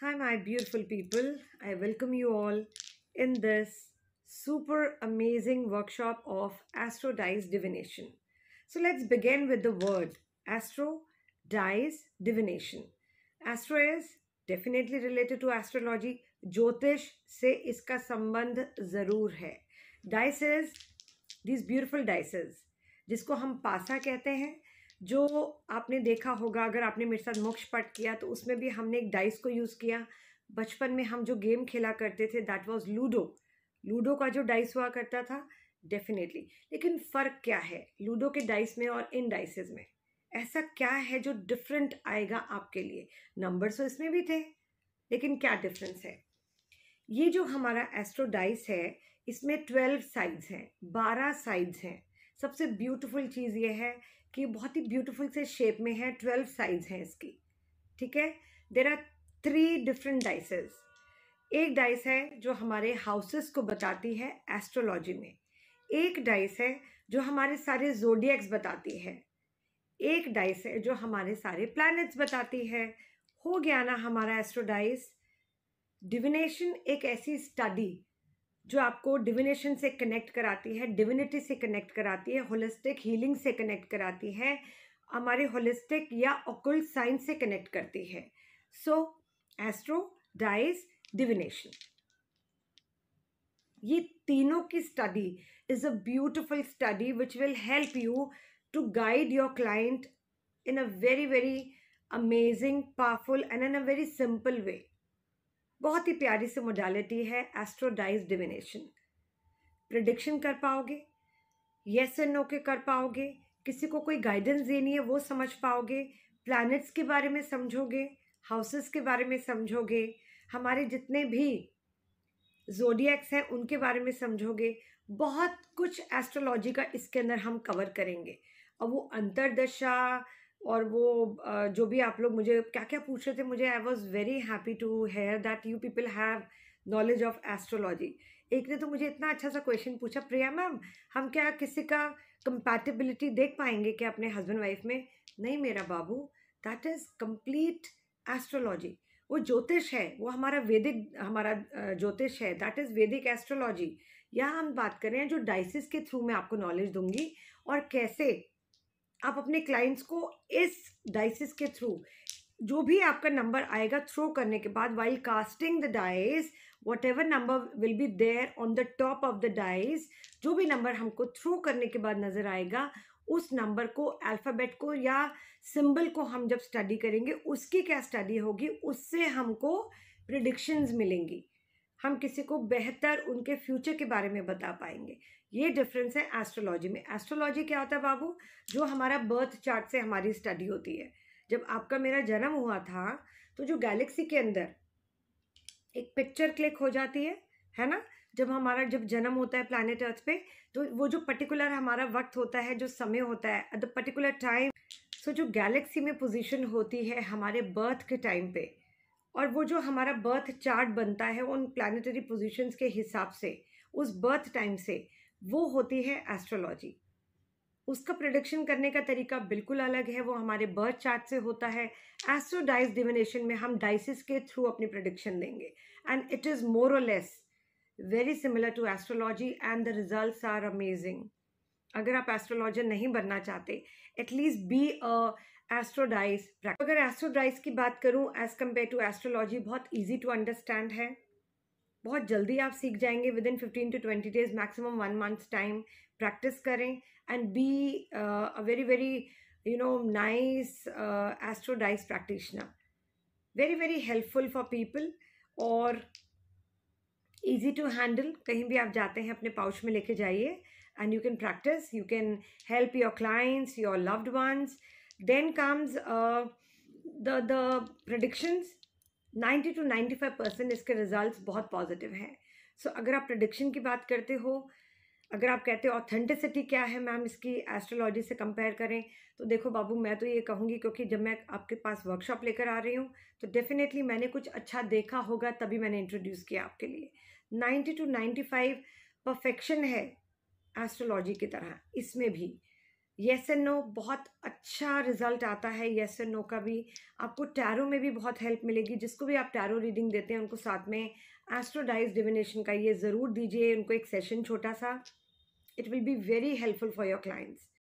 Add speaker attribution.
Speaker 1: Hi, my beautiful people. I welcome you all in this super amazing workshop of Astro Dice Divination. So let's begin with the word Astro Dice Divination. Astro is definitely related to astrology. Jyotish se iska sambandh zarur hai. Dice is these beautiful dices जिसको हम पासा कहते हैं जो आपने देखा होगा अगर आपने मेरे साथ मोक्ष पाठ किया तो उसमें भी हमने एक डाइस को यूज़ किया बचपन में हम जो गेम खेला करते थे दैट वाज लूडो लूडो का जो डाइस हुआ करता था डेफिनेटली लेकिन फ़र्क क्या है लूडो के डाइस में और इन डाइसेस में ऐसा क्या है जो डिफरेंट आएगा आपके लिए नंबर्स तो इसमें भी थे लेकिन क्या डिफरेंस है ये जो हमारा एस्ट्रो डाइस है इसमें ट्वेल्व साइड्स हैं बारह साइड्स हैं सबसे ब्यूटीफुल चीज़ ये है कि बहुत ही ब्यूटीफुल से शेप में है ट्वेल्व साइज है इसकी ठीक है there are three different dices एक डाइस है जो हमारे हाउसेस को बताती है एस्ट्रोलॉजी में एक डाइस है जो हमारे सारे जोडियक्स बताती है एक डाइस है जो हमारे सारे प्लैनेट्स बताती है हो गया ना हमारा एस्ट्रोडाइस डिविनेशन एक ऐसी स्टडी जो आपको डिविनेशन से कनेक्ट कराती है डिविनिटी से कनेक्ट कराती है होलिस्टिक हीलिंग से कनेक्ट कराती है हमारे होलिस्टिक या ओकल्ट साइंस से कनेक्ट करती है सो एस्ट्रो डाइज डिविनेशन ये तीनों की study is a beautiful study which will help you to guide your client in a very very amazing powerful and in a very simple way बहुत ही प्यारी सी modality है एस्ट्रोडाइज डिविनेशन प्रडिक्शन कर पाओगे yes and no के कर पाओगे किसी को कोई गाइडेंस देनी है वो समझ पाओगे प्लैनेट्स के बारे में समझोगे हाउसेस के बारे में समझोगे हमारे जितने भी जोडियक्स हैं उनके बारे में समझोगे बहुत कुछ एस्ट्रोलॉजी का इसके अंदर हम कवर करेंगे और वो अंतरदशा और वो जो भी आप लोग मुझे क्या क्या पूछ रहे थे मुझे I was very happy to hear that you people have knowledge of astrology एक ने तो मुझे इतना अच्छा सा क्वेश्चन पूछा प्रिया मैम हम क्या किसी का कंपैटिबिलिटी देख पाएंगे क्या अपने हस्बैंड वाइफ में नहीं मेरा बाबू दैट इज़ कंप्लीट एस्ट्रोलॉजी वो ज्योतिष है वो हमारा वैदिक हमारा ज्योतिष है दैट इज़ वैदिक एस्ट्रोलॉजी या हम बात कर रहे हैं जो डाइसिस के थ्रू मैं आपको नॉलेज दूंगी और कैसे आप अपने क्लाइंट्स को इस डाइसिस के थ्रू जो भी आपका नंबर आएगा थ्रो करने के बाद while casting the dice whatever number will be there on the top of the dice जो भी नंबर हमको थ्रो करने के बाद नज़र आएगा उस नंबर को अल्फ़ाबेट को या सिंबल को हम जब स्टडी करेंगे उसकी क्या स्टडी होगी उससे हमको प्रिडिक्शंस मिलेंगी हम किसी को बेहतर उनके फ्यूचर के बारे में बता पाएंगे ये डिफरेंस है एस्ट्रोलॉजी में एस्ट्रोलॉजी क्या होता है बाबू जो हमारा बर्थ चार्ट से हमारी स्टडी होती है जब आपका मेरा जन्म हुआ था तो जो गैलेक्सी के अंदर एक पिक्चर क्लिक हो जाती है है ना जब हमारा जब जन्म होता है प्लानट अर्थ पे तो वो जो पर्टिकुलर हमारा वक्त होता है जो समय होता है at the particular time so जो गैलेक्सी में पोजीशन होती है हमारे बर्थ के टाइम पे और वो जो हमारा बर्थ चार्ट बनता है उन प्लानिटरी पोजीशंस के हिसाब से उस बर्थ टाइम से वो होती है एस्ट्रोलॉजी उसका प्रोडिक्शन करने का तरीका बिल्कुल अलग है वो हमारे बर्थ चार्ट से होता है एस्ट्रो डाइस डिविनेशन में हम डाइसिस के थ्रू अपनी प्रोडिक्शन देंगे and it is more or less very similar to astrology and the result are amazing अगर आप एस्ट्रोलॉजर नहीं बनना चाहते एटलीस्ट बी अ एस्ट्रोडाइज अगर एस्ट्रोडाइज की बात करूं एज कम्पेयर टू एस्ट्रोलॉजी बहुत ईजी टू अंडरस्टैंड है बहुत जल्दी आप सीख जाएंगे within fifteen to twenty days maximum one month time practice करें and be a very very you know nice astrodice practitioner very very helpful for people और easy to handle कहीं भी आप जाते हैं अपने पाउच में लेके जाइए and you can practice you can help your clients your loved ones then comes uh, the the predictions 90 to 95 percent इसके रिजल्ट बहुत पॉजिटिव हैं सो so, अगर आप प्रडिक्शन की बात करते हो अगर आप कहते हो ऑथेंटिसिटी क्या है मैम इसकी एस्ट्रोलॉजी से कंपेयर करें तो देखो बाबू मैं तो ये कहूँगी क्योंकि जब मैं आपके पास वर्कशॉप लेकर आ रही हूँ तो डेफिनेटली मैंने कुछ अच्छा देखा होगा तभी मैंने इंट्रोड्यूस किया आपके लिए ninety two ninety five perfection है एस्ट्रोलॉजी की तरह इसमें भी येस एंड नो बहुत अच्छा रिजल्ट आता है येस एंड नो का भी आपको टैरो में भी बहुत हेल्प मिलेगी जिसको भी आप टैरो रीडिंग देते हैं उनको साथ में एस्ट्रोडाइज डिविनेशन का ये ज़रूर दीजिए उनको एक सेशन छोटा सा it will be very helpful for your clients